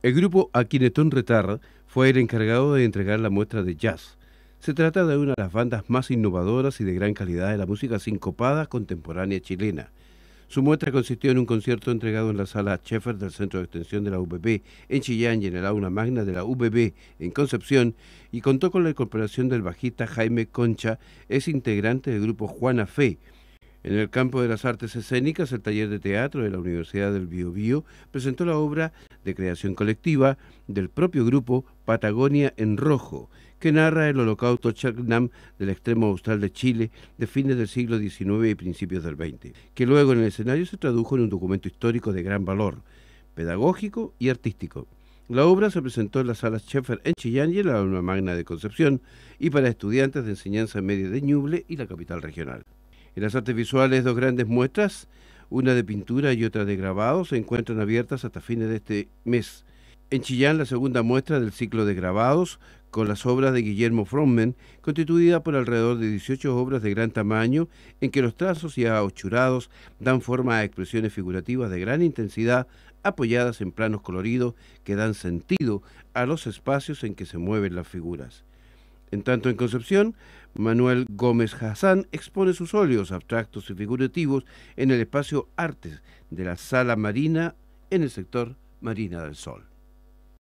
El grupo Aquinetón Retard fue el encargado de entregar la muestra de jazz. Se trata de una de las bandas más innovadoras y de gran calidad de la música sincopada contemporánea chilena. Su muestra consistió en un concierto entregado en la sala Sheffer del Centro de Extensión de la UBB en Chillán y en el aula magna de la UBB en Concepción y contó con la incorporación del bajista Jaime Concha, ex integrante del grupo Juana Fe, en el campo de las artes escénicas, el taller de teatro de la Universidad del Biobío presentó la obra de creación colectiva del propio grupo Patagonia en Rojo, que narra el holocausto Chagnam del extremo austral de Chile de fines del siglo XIX y principios del XX, que luego en el escenario se tradujo en un documento histórico de gran valor, pedagógico y artístico. La obra se presentó en las salas Schaeffer en Chillán y en la Alma Magna de Concepción y para estudiantes de enseñanza media de Ñuble y la capital regional. En las artes visuales, dos grandes muestras, una de pintura y otra de grabados, se encuentran abiertas hasta fines de este mes. En Chillán, la segunda muestra del ciclo de grabados, con las obras de Guillermo Frommen, constituida por alrededor de 18 obras de gran tamaño, en que los trazos ya ochurados dan forma a expresiones figurativas de gran intensidad, apoyadas en planos coloridos que dan sentido a los espacios en que se mueven las figuras. En tanto, en Concepción, Manuel Gómez Hassan expone sus óleos abstractos y figurativos en el espacio Artes de la Sala Marina en el sector Marina del Sol.